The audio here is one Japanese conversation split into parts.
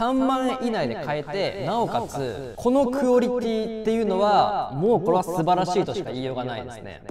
3万円以内で買えてなおかつこのクオリティっていうのはもうこれは素晴らしいとしか言いようがないですね。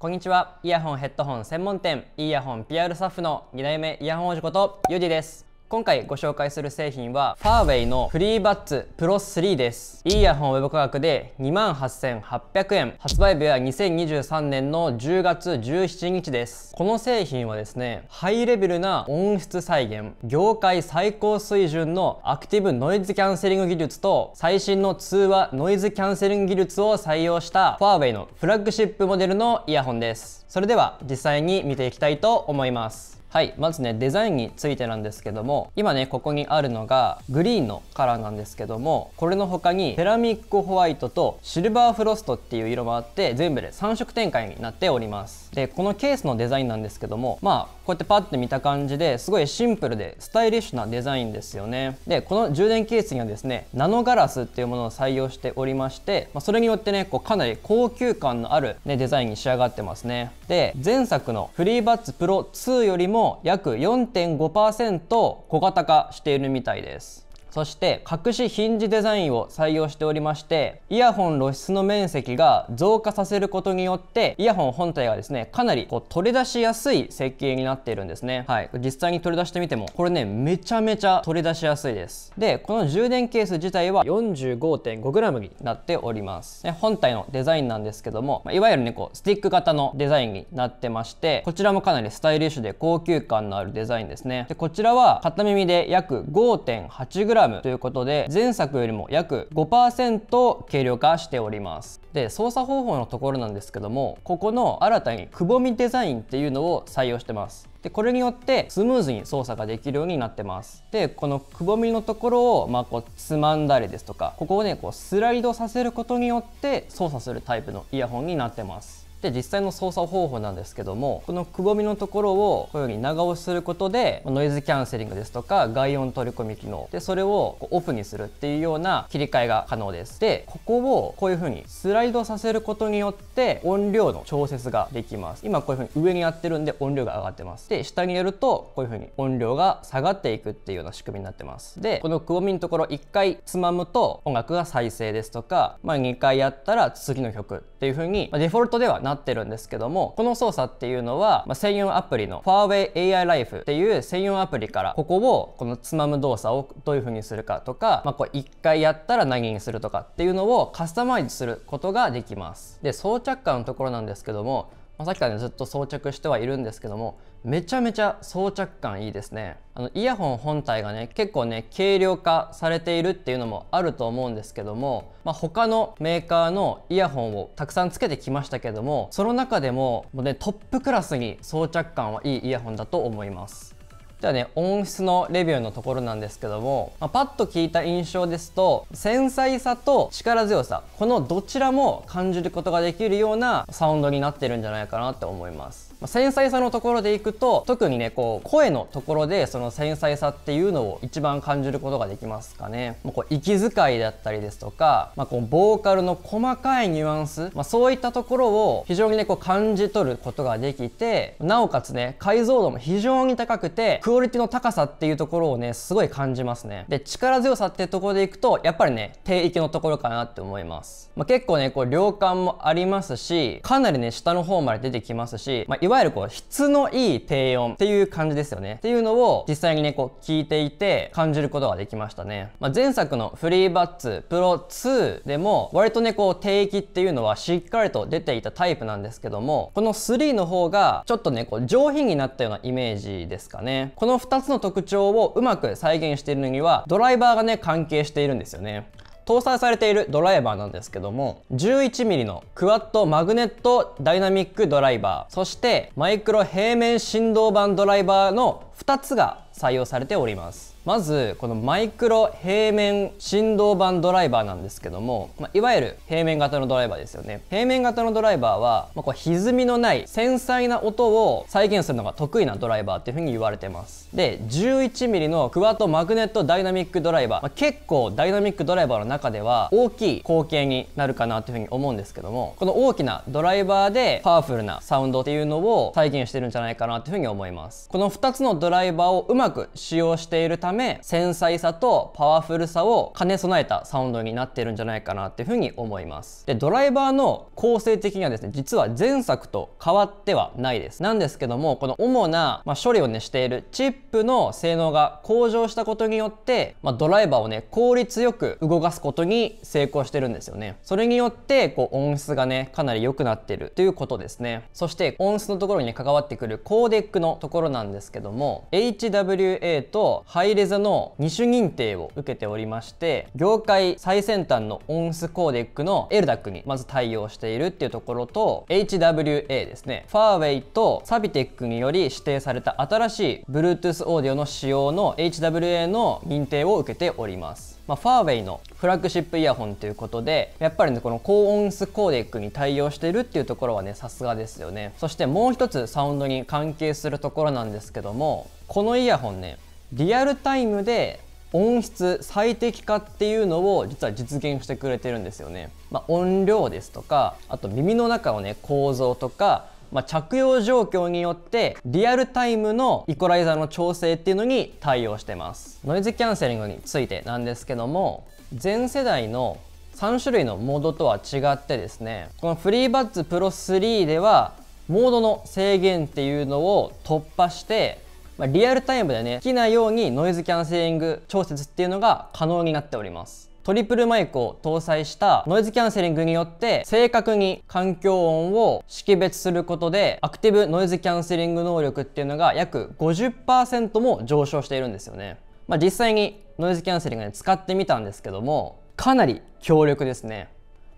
こんにちはイヤホンヘッドホン専門店イヤホン PR スタッフの2代目イヤホンおじことゆうじです今回ご紹介する製品はファーウェイのフリーバッツプロ3ですイヤホンウェブ価格で28,800円発売日は2023年の10月17日ですこの製品はですねハイレベルな音質再現業界最高水準のアクティブノイズキャンセリング技術と最新の通話ノイズキャンセリング技術を採用したファーウェイのフラッグシップモデルのイヤホンですそれでは実際に見ていきたいと思いますはいまずねデザインについてなんですけども今ねここにあるのがグリーンのカラーなんですけどもこれの他にセラミックホワイトとシルバーフロストっていう色もあって全部で3色展開になっておりますでこのケースのデザインなんですけどもまあこうやってパッて見た感じですごいシンプルでスタイリッシュなデザインですよねでこの充電ケースにはですねナノガラスっていうものを採用しておりまして、まあ、それによってねこうかなり高級感のある、ね、デザインに仕上がってますねで前作のフリーバッツプロ2よりも約4.5%小型化しているみたいですそして隠しヒンジデザインを採用しておりましてイヤホン露出の面積が増加させることによってイヤホン本体がですねかなりこう取り出しやすい設計になっているんですねはい実際に取り出してみてもこれねめちゃめちゃ取り出しやすいですでこの充電ケース自体は 45.5g になっております、ね、本体のデザインなんですけどもいわゆるねこうスティック型のデザインになってましてこちらもかなりスタイリッシュで高級感のあるデザインですねでこちらは片耳で約 5.8g ということで前作よりも約5%軽量化しておりますで操作方法のところなんですけどもここの新たにくぼみデザインっていうのを採用してますでこれによってスムーズに操作ができるようになってますでこのくぼみのところをまあこうつまんだりですとかここをねこうスライドさせることによって操作するタイプのイヤホンになってますで実際の操作方法なんですけどもこのくぼみのところをこのように長押しすることでノイズキャンセリングですとか外音取り込み機能でそれをオフにするっていうような切り替えが可能ですでここをこういうふうにスライドさせることによって音量の調節ができます今こういうふうに上にやってるんで音量が上がってますで下にやるとこういうふうに音量が下がっていくっていうような仕組みになってますでこのくぼみのところ1回つまむと音楽が再生ですとか、まあ、2回やったら次の曲っていう風に、まデフォルトではなってるんですけども、この操作っていうのは、ま専用アプリの Farway AI Life っていう専用アプリから、ここをこのつまむ動作をどういう風にするかとか、まあ、これ1回やったら何にするとかっていうのをカスタマイズすることができます。で、装着感のところなんですけども、まあ、さっきからねずっと装着してはいるんですけどもめちゃめちゃ装着感いいですねあのイヤホン本体がね結構ね軽量化されているっていうのもあると思うんですけども、まあ、他のメーカーのイヤホンをたくさんつけてきましたけどもその中でももう、ね、トップクラスに装着感はいいイヤホンだと思いますではね音質のレビューのところなんですけども、まあ、パッと聞いた印象ですと繊細さと力強さこのどちらも感じることができるようなサウンドになってるんじゃないかなって思います、ま繊細さのところでいくと特にねこう声のところでその繊細さっていうのを一番感じることができますかねもうこう息遣いだったりですとか、まあ、こうボーカルの細かいニュアンス、まあ、そういったところを非常にねこう感じ取ることができてなおかつね解像度も非常に高くてクオリティの高さっていうところをね、すごい感じますね。で、力強さっていうところでいくと、やっぱりね、低域のところかなって思います。まあ、結構ね、こう、量感もありますし、かなりね、下の方まで出てきますし、まあ、いわゆるこう、質のいい低音っていう感じですよね。っていうのを実際にね、こう、聞いていて感じることができましたね。まあ、前作のフリーバッツプロ2でも、割とね、こう、低域っていうのはしっかりと出ていたタイプなんですけども、この3の方が、ちょっとね、こう、上品になったようなイメージですかね。この2つの特徴をうまく再現しているのにはドライバーがね関係しているんですよね搭載されているドライバーなんですけども 11mm のクワッドマグネットダイナミックドライバーそしてマイクロ平面振動板ドライバーの2つが採用されておりますまずこのマイクロ平面振動板ドライバーなんですけども、まあ、いわゆる平面型のドライバーですよね平面型のドライバーは、まあ、こう歪みのない繊細な音を再現するのが得意なドライバーっていうふうに言われてますで 11mm のクワトマグネットダイナミックドライバー、まあ、結構ダイナミックドライバーの中では大きい光景になるかなというふうに思うんですけどもこの大きなドライバーでパワフルなサウンドっていうのを再現してるんじゃないかなというふうに思いますこの2つのドライバーをうままく使用しているため繊細さとパワフルさを兼ね備えたサウンドになってるんじゃないかなっていうふうに思いますでドライバーの構成的にはですね実は前作と変わってはないですなんですけどもこの主な、まあ、処理をねしているチップの性能が向上したことによって、まあ、ドライバーをね効率よく動かすことに成功してるんですよねそれによってこう音質がねかなり良くなってるということですねそして音質のところに、ね、関わってくるコーデックのところなんですけども HW FWA とハイレゾの2種認定を受けておりまして業界最先端のオンスコーデックの LDAC にまず対応しているっていうところと HWA ですねファーウェイとサビテックにより指定された新しい Bluetooth オーディオの使用の HWA の認定を受けておりますまあ、ファーウェイのフラッグシップイヤホンということでやっぱりねこの高音質コーデックに対応してるっていうところはねさすがですよねそしてもう一つサウンドに関係するところなんですけどもこのイヤホンねリアルタイムで音質最適化っていうのを実は実現してくれてるんですよね、まあ、音量ですとかあと耳の中のね構造とかまあ、着用状況によってリアルタイムのイコライザーの調整っていうのに対応してますノイズキャンセリングについてなんですけども全世代の3種類のモードとは違ってですねこのフリーバッツプロ3ではモードの制限っていうのを突破してまリアルタイムでね好きなようにノイズキャンセリング調節っていうのが可能になっておりますトリプルマイクを搭載したノイズキャンセリングによって正確に環境音を識別することでアクティブノイズキャンセリング能力っていうのが約50%も上昇しているんですよね。まあ、実際にノイズキャンセリングに使ってみたんですけどもかなり強力ですね。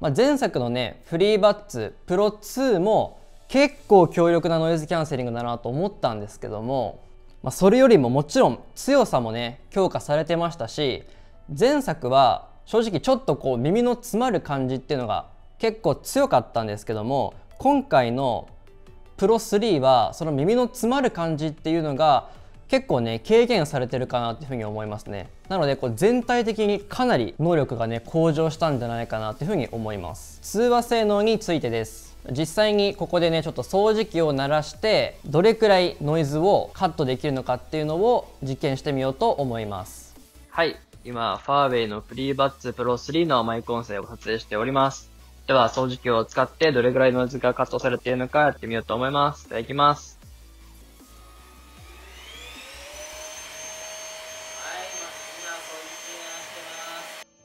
まあ、前作のねフリーバッツプロ2も結構強力なノイズキャンセリングだなと思ったんですけども、まあ、それよりももちろん強さもね強化されてましたし前作は正直ちょっとこう耳の詰まる感じっていうのが結構強かったんですけども今回のプロ3はその耳の詰まる感じっていうのが結構ね軽減されてるかなっていうふうに思いますねなのでこう全体的にかなり能力がね向上したんじゃないかなっていうふうに思います通話性能についてです実際にここでねちょっと掃除機を鳴らしてどれくらいノイズをカットできるのかっていうのを実験してみようと思いますはい今、ファーウェイのフリーバッツプロ3のマイク音声を撮影しております。では、掃除機を使ってどれぐらいノイズがカットされているのかやってみようと思います。いただきます。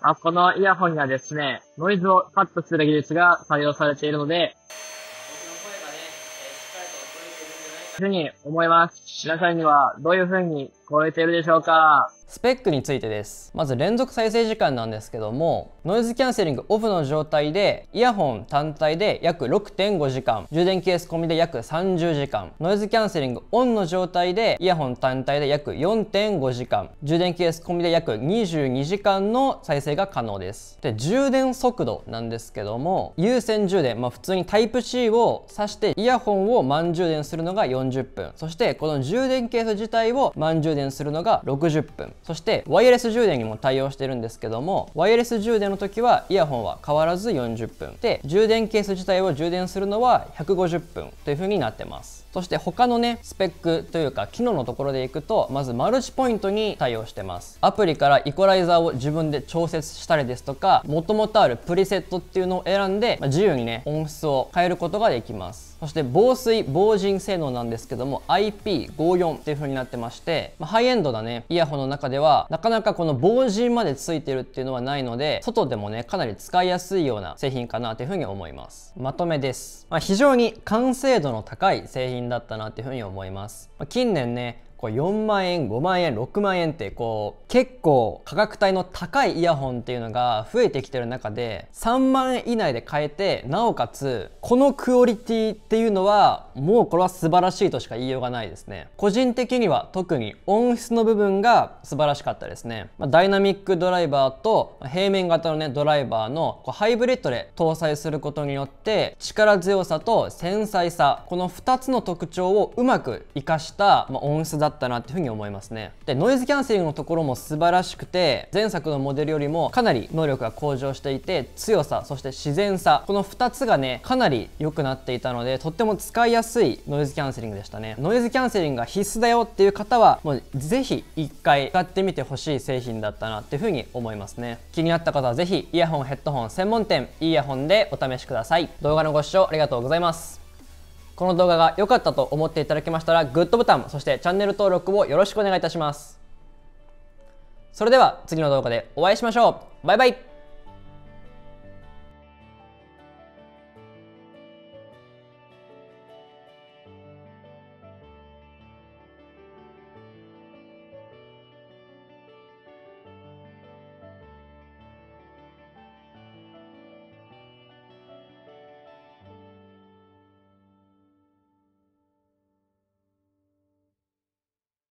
あ、このイヤホンにはですね、ノイズをカットする技術が採用されているので、僕の声がね、しっかりとこえてるんじゃないかというふうに思います。皆さんにはどういうふうに超えてるでしょうかスペックについてです。まず連続再生時間なんですけども、ノイズキャンセリングオフの状態で、イヤホン単体で約6.5時間、充電ケース込みで約30時間、ノイズキャンセリングオンの状態で、イヤホン単体で約4.5時間、充電ケース込みで約22時間の再生が可能です。で、充電速度なんですけども、有線充電、まあ普通に Type-C を挿して、イヤホンを満充電するのが40分、そしてこの充電ケース自体を満充電電するのが60分そしてワイヤレス充電にも対応してるんですけどもワイヤレス充電の時はイヤホンは変わらず40分で充電ケース自体を充電するのは150分という風になってますそして他のね、スペックというか機能のところでいくと、まずマルチポイントに対応してます。アプリからイコライザーを自分で調節したりですとか、元々あるプリセットっていうのを選んで、まあ、自由にね、音質を変えることができます。そして防水、防塵性能なんですけども、IP54 っていう風になってまして、まあ、ハイエンドなね、イヤホンの中では、なかなかこの防塵までついてるっていうのはないので、外でもね、かなり使いやすいような製品かなという風に思います。まとめです。まあ、非常に完成度の高い製品品だったなっていうふうに思います、近年ねこう4万円5万円6万円ってこう結構価格帯の高いイヤホンっていうのが増えてきてる中で3万円以内で買えてなおかつこのクオリティっていうのはもうこれは素晴らしいとしか言いようがないですね個人的には特に音質の部分が素晴らしかったですね、まダイナミックドライバーと平面型のねドライバーのこうハイブリッドで搭載することによって力強さと繊細さこの2つの特徴をうまく活かした、ま音質だったったなっていうふうに思いますねでノイズキャンセリングのところも素晴らしくて前作のモデルよりもかなり能力が向上していて強さそして自然さこの2つがねかなり良くなっていたのでとっても使いやすいノイズキャンセリングでしたねノイズキャンセリングが必須だよっていう方はもうぜひ1回使ってみてほしい製品だったなっていうふうに思いますね気になった方はぜひイヤホンヘッドホン専門店イヤホンでお試しください動画のご視聴ありがとうございますこの動画が良かったと思っていただけましたらグッドボタンそしてチャンネル登録をよろしくお願いいたしますそれでは次の動画でお会いしましょうバイバイ